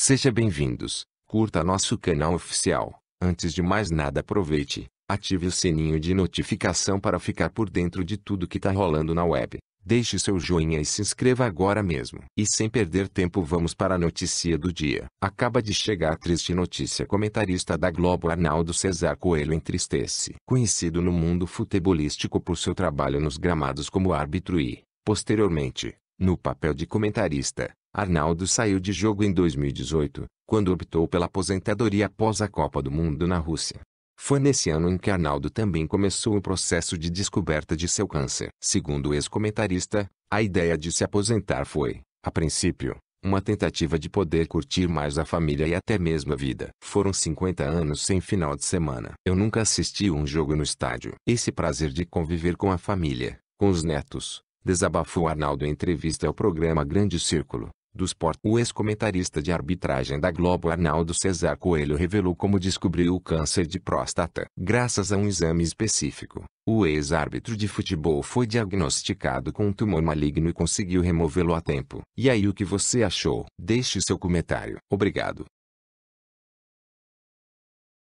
Seja bem-vindos, curta nosso canal oficial. Antes de mais nada aproveite, ative o sininho de notificação para ficar por dentro de tudo que tá rolando na web. Deixe seu joinha e se inscreva agora mesmo. E sem perder tempo vamos para a notícia do dia. Acaba de chegar a triste notícia. Comentarista da Globo Arnaldo Cesar Coelho entristece. Conhecido no mundo futebolístico por seu trabalho nos gramados como árbitro e, posteriormente, no papel de comentarista, Arnaldo saiu de jogo em 2018, quando optou pela aposentadoria após a Copa do Mundo na Rússia. Foi nesse ano em que Arnaldo também começou o processo de descoberta de seu câncer. Segundo o ex-comentarista, a ideia de se aposentar foi, a princípio, uma tentativa de poder curtir mais a família e até mesmo a vida. Foram 50 anos sem final de semana. Eu nunca assisti um jogo no estádio. Esse prazer de conviver com a família, com os netos, desabafou Arnaldo em entrevista ao programa Grande Círculo do Sport. O ex-comentarista de arbitragem da Globo Arnaldo Cesar Coelho revelou como descobriu o câncer de próstata. Graças a um exame específico, o ex-árbitro de futebol foi diagnosticado com um tumor maligno e conseguiu removê-lo a tempo. E aí o que você achou? Deixe seu comentário. Obrigado.